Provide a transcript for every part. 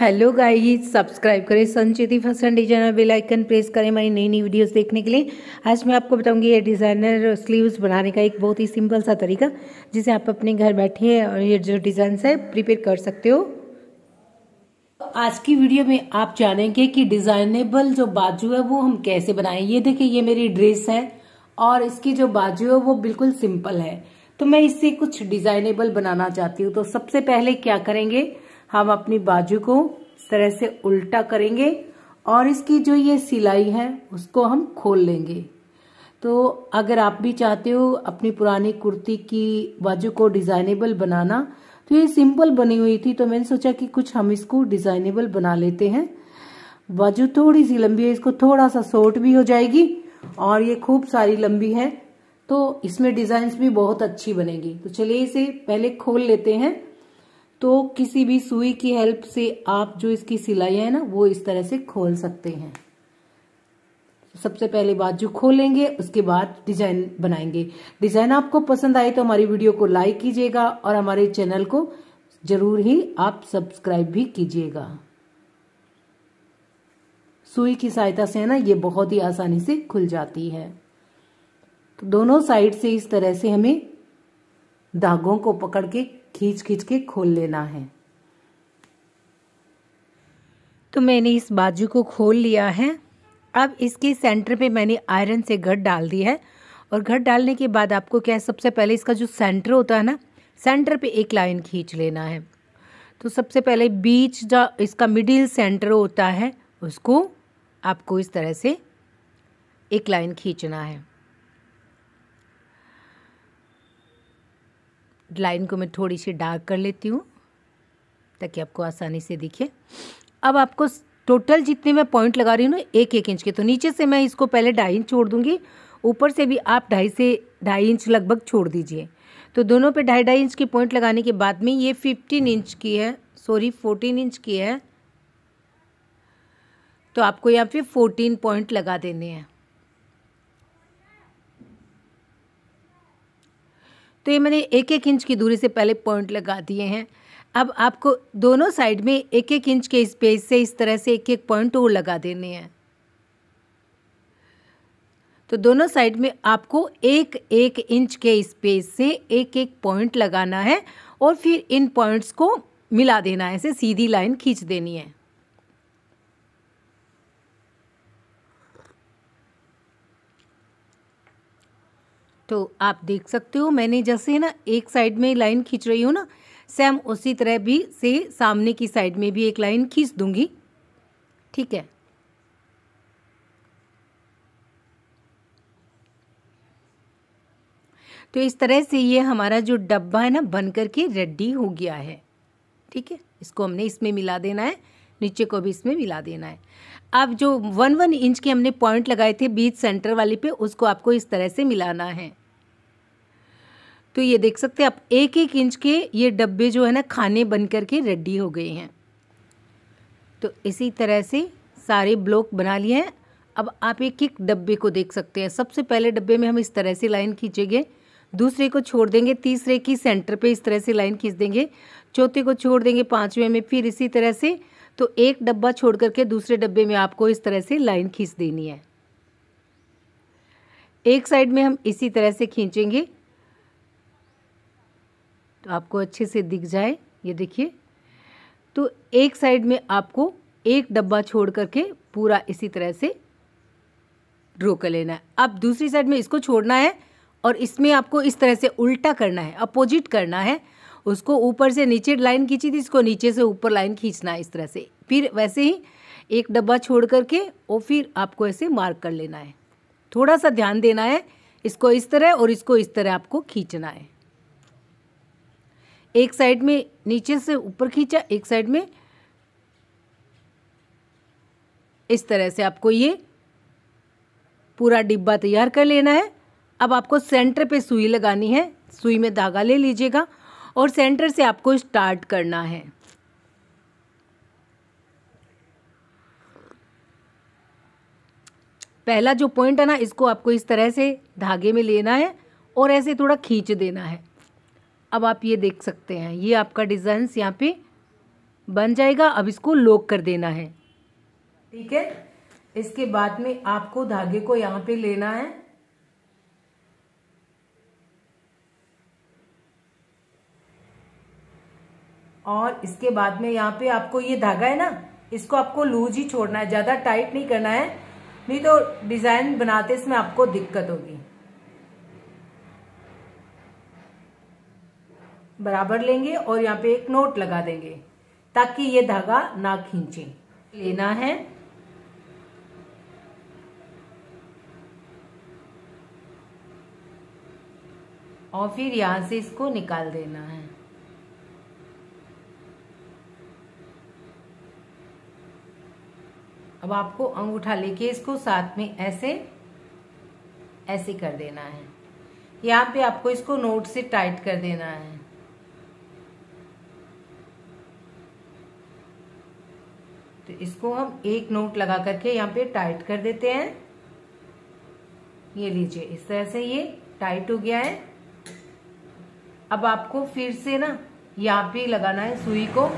hello guys subscribe करें Sanchiti fashion designer bell icon press करें हमारी नई नई वीडियोस देखने के लिए आज मैं आपको बताऊंगी ये डिज़ाइनर स्लीव्स बनाने का एक बहुत ही सिंपल सा तरीका जिसे आप अपने घर बैठे और ये जो डिज़ाइन है प्रिपेयर कर सकते हो आज की वीडियो में आप जानेंगे कि डिज़ाइनेबल जो बाजू है वो हम कैसे बनाएं ये देखिए ये मेरी ड्रेस है और इसकी जो बाजू है वो बिल्कुल सिंपल है तो मैं इससे कुछ डिज़ाइनेबल बनाना चाहती हूँ तो सबसे पहले क्या करेंगे हम अपनी बाजू को इस तरह से उल्टा करेंगे और इसकी जो ये सिलाई है उसको हम खोल लेंगे तो अगर आप भी चाहते हो अपनी पुरानी कुर्ती की बाजू को डिज़ाइनेबल बनाना तो ये सिंपल बनी हुई थी तो मैंने सोचा कि कुछ हम इसको डिज़ाइनेबल बना लेते हैं बाजू थोड़ी सी लंबी है इसको थोड़ा सा शॉर्ट भी हो जाएगी और ये खूब सारी लंबी है तो इसमें डिजाइन भी बहुत अच्छी बनेगी तो चलिए इसे पहले खोल लेते हैं तो किसी भी सुई की हेल्प से आप जो इसकी सिलाई है ना वो इस तरह से खोल सकते हैं सबसे पहले बाजू खोलेंगे उसके बाद डिजाइन बनाएंगे डिजाइन आपको पसंद आए तो हमारी वीडियो को लाइक कीजिएगा और हमारे चैनल को जरूर ही आप सब्सक्राइब भी कीजिएगा सुई की सहायता से है ना ये बहुत ही आसानी से खुल जाती है तो दोनों साइड से इस तरह से हमें धागों को पकड़ के खींच खींच के खोल लेना है तो मैंने इस बाजू को खोल लिया है अब इसके सेंटर पे मैंने आयरन से घट डाल दी है और घट डालने के बाद आपको क्या है सबसे पहले इसका जो सेंटर होता है ना सेंटर पे एक लाइन खींच लेना है तो सबसे पहले बीच जो इसका मिडिल सेंटर होता है उसको आपको इस तरह से एक लाइन खींचना है लाइन को मैं थोड़ी सी डार्क कर लेती हूँ ताकि आपको आसानी से दिखे अब आपको टोटल जितने मैं पॉइंट लगा रही हूँ ना एक एक इंच के तो नीचे से मैं इसको पहले ढाई इंच छोड़ दूँगी ऊपर से भी आप ढाई से ढाई इंच लगभग छोड़ दीजिए तो दोनों पे ढाई ढाई इंच के पॉइंट लगाने के बाद में ये फिफ्टीन इंच की है सॉरी फोर्टीन इंच की है तो आपको यहाँ पे फोर्टीन पॉइंट लगा देने हैं तो ये मैंने एक एक इंच की दूरी से पहले पॉइंट लगा दिए हैं अब आपको दोनों साइड में एक एक इंच के स्पेस से इस तरह से एक एक पॉइंट और लगा देने हैं तो दोनों साइड में आपको एक एक इंच के स्पेस से एक एक पॉइंट लगाना है और फिर इन पॉइंट्स को मिला देना है ऐसे सीधी लाइन खींच देनी है तो आप देख सकते हो मैंने जैसे ना एक साइड में लाइन खींच रही हूँ ना सेम उसी तरह भी से सामने की साइड में भी एक लाइन खींच दूंगी ठीक है तो इस तरह से ये हमारा जो डब्बा है ना बन करके रेडी हो गया है ठीक है इसको हमने इसमें मिला देना है नीचे को भी इसमें मिला देना है अब जो वन वन इंच के हमने पॉइंट लगाए थे बीच सेंटर वाले पे उसको आपको इस तरह से मिलाना है तो ये देख सकते हैं आप एक एक इंच के ये डब्बे जो है ना खाने बन कर के रेडी हो गए हैं तो इसी तरह से सारे ब्लॉक बना लिए हैं अब आप एक एक डब्बे को देख सकते हैं सबसे पहले डब्बे में हम इस तरह से लाइन खींचेंगे दूसरे को छोड़ देंगे तीसरे की सेंटर पे इस तरह से लाइन खींच देंगे चौथे को छोड़ देंगे पाँचवें में फिर इसी तरह से तो एक डब्बा छोड़ करके दूसरे डब्बे में आपको इस तरह से लाइन खींच देनी है एक साइड में हम इसी तरह से खींचेंगे तो आपको अच्छे से दिख जाए ये देखिए तो एक साइड में आपको एक डब्बा छोड़ करके पूरा इसी तरह से ड्रॉ कर लेना है अब दूसरी साइड में इसको छोड़ना है और इसमें आपको इस तरह से उल्टा करना है अपोजिट करना है उसको ऊपर से नीचे लाइन खींची थी इसको नीचे से ऊपर लाइन खींचना है इस तरह से फिर वैसे ही एक डब्बा छोड़ करके और फिर आपको ऐसे मार्क कर लेना है थोड़ा सा ध्यान देना है इसको इस तरह और इसको इस तरह आपको खींचना है एक साइड में नीचे से ऊपर खींचा एक साइड में इस तरह से आपको ये पूरा डिब्बा तैयार कर लेना है अब आपको सेंटर पे सुई लगानी है सुई में धागा ले लीजिएगा और सेंटर से आपको स्टार्ट करना है पहला जो पॉइंट है ना इसको आपको इस तरह से धागे में लेना है और ऐसे थोड़ा खींच देना है अब आप ये देख सकते हैं ये आपका डिजाइन यहाँ पे बन जाएगा अब इसको लॉक कर देना है ठीक है इसके बाद में आपको धागे को यहाँ पे लेना है और इसके बाद में यहाँ पे आपको ये धागा है ना इसको आपको लूज ही छोड़ना है ज़्यादा टाइट नहीं करना है नहीं तो डिज़ाइन बनाते इसमें आपको दिक्कत होगी बराबर लेंगे और यहाँ पे एक नोट लगा देंगे ताकि ये धागा ना खींचे लेना है और फिर यहां से इसको निकाल देना है अब आपको अंगूठा लेके इसको साथ में ऐसे ऐसे कर देना है यहाँ पे आपको इसको नोट से टाइट कर देना है तो इसको हम एक नोट लगा करके यहाँ पे टाइट कर देते हैं ये लीजिए इस तरह से ये टाइट हो गया है अब आपको फिर से ना यहाँ पे लगाना है सुई को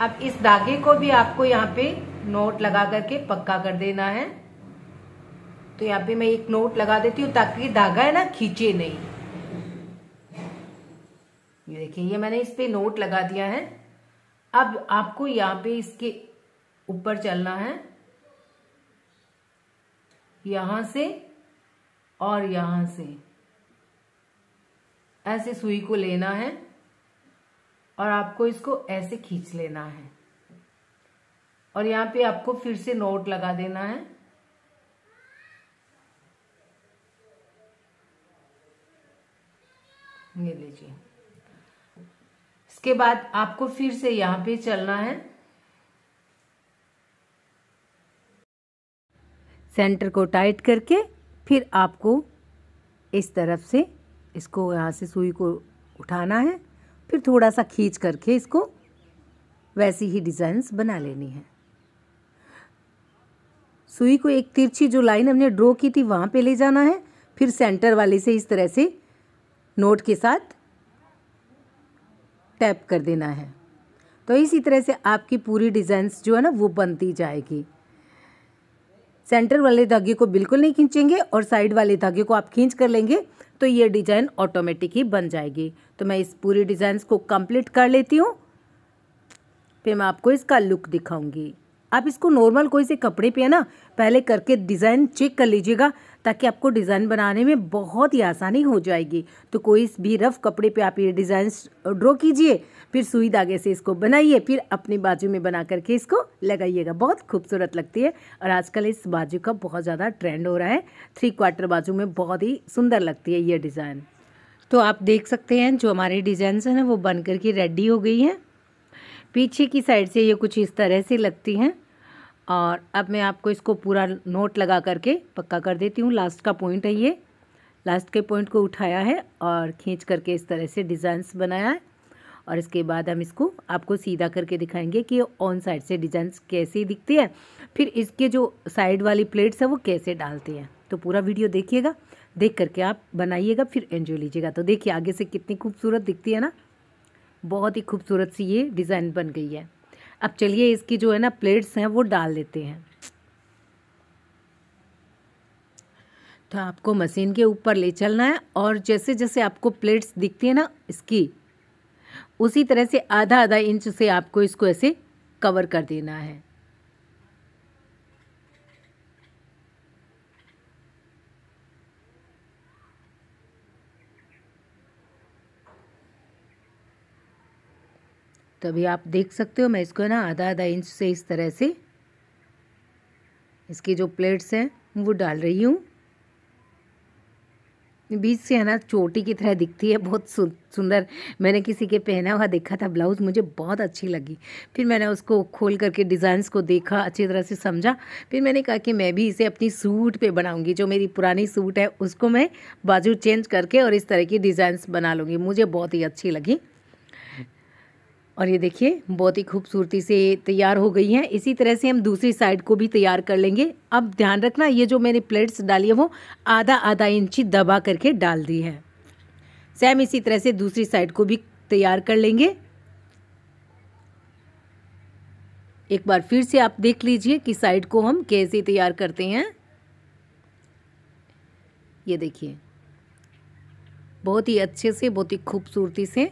अब इस धागे को भी आपको यहाँ पे नोट लगा करके पक्का कर देना है तो यहाँ पे मैं एक नोट लगा देती हूँ ताकि धागा है ना खींचे नहीं ये देखिए ये मैंने इस पे नोट लगा दिया है अब आपको यहाँ पे इसके ऊपर चलना है यहां से और यहां से ऐसे सुई को लेना है और आपको इसको ऐसे खींच लेना है और यहाँ पे आपको फिर से नोट लगा देना है ये लीजिए इसके बाद आपको फिर से यहाँ पे चलना है सेंटर को टाइट करके फिर आपको इस तरफ से इसको यहाँ से सुई को उठाना है फिर थोड़ा सा खींच करके इसको वैसी ही डिज़ाइंस बना लेनी है सुई को एक तिरछी जो लाइन हमने ड्रॉ की थी वहाँ पे ले जाना है फिर सेंटर वाले से इस तरह से नोट के साथ टैप कर देना है तो इसी तरह से आपकी पूरी डिज़ाइंस जो है ना वो बनती जाएगी सेंटर वाले धागे को बिल्कुल नहीं खींचेंगे और साइड वाले धागे को आप खींच कर लेंगे तो ये डिज़ाइन ऑटोमेटिक ही बन जाएगी तो मैं इस पूरी डिजाइन को कंप्लीट कर लेती हूँ फिर मैं आपको इसका लुक दिखाऊंगी आप इसको नॉर्मल कोई से कपड़े पे है ना पहले करके डिज़ाइन चेक कर लीजिएगा ताकि आपको डिज़ाइन बनाने में बहुत ही आसानी हो जाएगी तो कोई भी रफ़ कपड़े पे आप ये डिज़ाइन ड्रॉ कीजिए फिर सुई धागे से इसको बनाइए फिर अपने बाजू में बना करके इसको लगाइएगा बहुत खूबसूरत लगती है और आजकल इस बाजू का बहुत ज़्यादा ट्रेंड हो रहा है थ्री क्वार्टर बाजू में बहुत ही सुंदर लगती है ये डिज़ाइन तो आप देख सकते हैं जो हमारे डिज़ाइन हैं ना वो बन करके रेडी हो गई हैं पीछे की साइड से ये कुछ इस तरह से लगती हैं और अब मैं आपको इसको पूरा नोट लगा करके पक्का कर देती हूँ लास्ट का पॉइंट है ये लास्ट के पॉइंट को उठाया है और खींच करके इस तरह से डिज़ाइंस बनाया है और इसके बाद हम इसको आपको सीधा करके दिखाएंगे कि ऑन साइड से डिजाइंस कैसे दिखती है फिर इसके जो साइड वाली प्लेट्स है वो कैसे डालते हैं तो पूरा वीडियो देखिएगा देख करके आप बनाइएगा फिर एंजॉय लीजिएगा तो देखिए आगे से कितनी खूबसूरत दिखती है ना बहुत ही खूबसूरत सी ये डिज़ाइन बन गई है अब चलिए इसकी जो है ना प्लेट्स हैं वो डाल देते हैं तो आपको मशीन के ऊपर ले चलना है और जैसे जैसे आपको प्लेट्स दिखती है ना इसकी उसी तरह से आधा आधा इंच से आपको इसको ऐसे कवर कर देना है तो अभी आप देख सकते हो मैं इसको ना आधा आधा इंच से इस तरह से इसकी जो प्लेट्स हैं वो डाल रही हूँ बीच से है ना चोटी की तरह दिखती है बहुत सुंदर मैंने किसी के पहना हुआ देखा था ब्लाउज़ मुझे बहुत अच्छी लगी फिर मैंने उसको खोल करके डिज़ाइंस को देखा अच्छी तरह से समझा फिर मैंने कहा कि मैं भी इसे अपनी सूट पे बनाऊंगी जो मेरी पुरानी सूट है उसको मैं बाजू चेंज करके और इस तरह की डिज़ाइंस बना लूँगी मुझे बहुत ही अच्छी लगी और ये देखिए बहुत ही खूबसूरती से तैयार हो गई हैं इसी तरह से हम दूसरी साइड को भी तैयार कर लेंगे अब ध्यान रखना ये जो मैंने प्लेट्स डाली है वो आधा आधा इंची दबा करके डाल दी है सेम इसी तरह से दूसरी साइड को भी तैयार कर लेंगे एक बार फिर से आप देख लीजिए कि साइड को हम कैसे तैयार करते हैं ये देखिए बहुत ही अच्छे से बहुत ही खूबसूरती से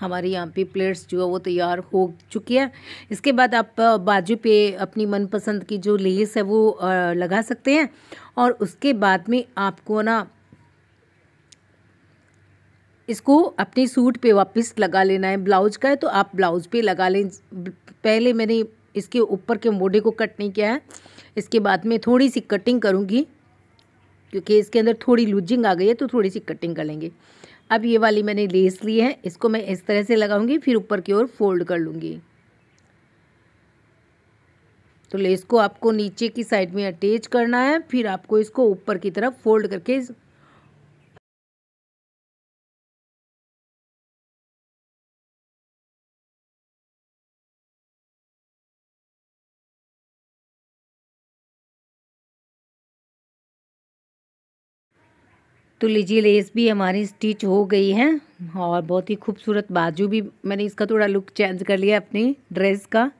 हमारे यहाँ पे प्लेट्स जो है वो तैयार हो चुकी है इसके बाद आप बाजू पे अपनी मनपसंद की जो लेस है वो लगा सकते हैं और उसके बाद में आपको ना इसको अपने सूट पे वापस लगा लेना है ब्लाउज का है तो आप ब्लाउज पे लगा लें पहले मैंने इसके ऊपर के मोढ़े को कट नहीं किया है इसके बाद में थोड़ी सी कटिंग करूँगी क्योंकि इसके अंदर थोड़ी लूजिंग आ गई है तो थोड़ी सी कटिंग कर लेंगे अब ये वाली मैंने लेस ली है इसको मैं इस तरह से लगाऊंगी फिर ऊपर की ओर फोल्ड कर लूँगी तो लेस को आपको नीचे की साइड में अटैच करना है फिर आपको इसको ऊपर की तरफ फोल्ड करके तो लीजिए लेस भी हमारी स्टिच हो गई है और बहुत ही खूबसूरत बाजू भी मैंने इसका थोड़ा लुक चेंज कर लिया अपनी ड्रेस का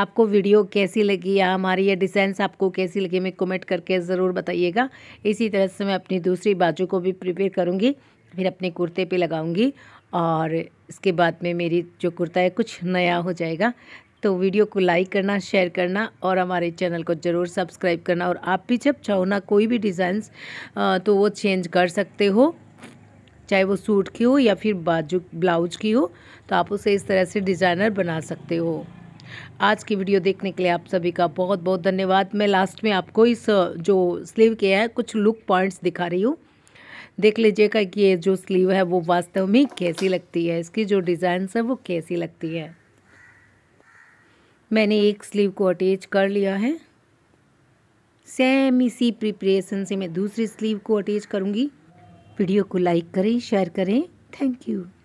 आपको वीडियो कैसी लगी या हमारी ये डिज़ाइंस आपको कैसी लगी मैं कमेंट करके ज़रूर बताइएगा इसी तरह से मैं अपनी दूसरी बाजू को भी प्रिपेयर करूँगी फिर अपने कुर्ते पे लगाऊंगी और इसके बाद में मेरी जो कुर्ता है कुछ नया हो जाएगा तो वीडियो को लाइक करना शेयर करना और हमारे चैनल को ज़रूर सब्सक्राइब करना और आप भी जब चाहो ना कोई भी डिज़ाइंस तो वो चेंज कर सकते हो चाहे वो सूट की हो या फिर बाजू ब्लाउज की हो तो आप उसे इस तरह से डिज़ाइनर बना सकते हो आज की वीडियो देखने के लिए आप सभी का बहुत बहुत धन्यवाद मैं लास्ट में आपको इस जो स्लीव के है कुछ लुक पॉइंट्स दिखा रही हूँ देख लीजिएगा कि ये जो स्लीव है वो वास्तव में कैसी लगती है इसकी जो डिज़ाइंस है वो कैसी लगती है मैंने एक स्लीव को अटैच कर लिया है सेम इसी प्रिपरेशन से मैं दूसरी स्लीव को अटैच करूँगी वीडियो को लाइक करें शेयर करें थैंक यू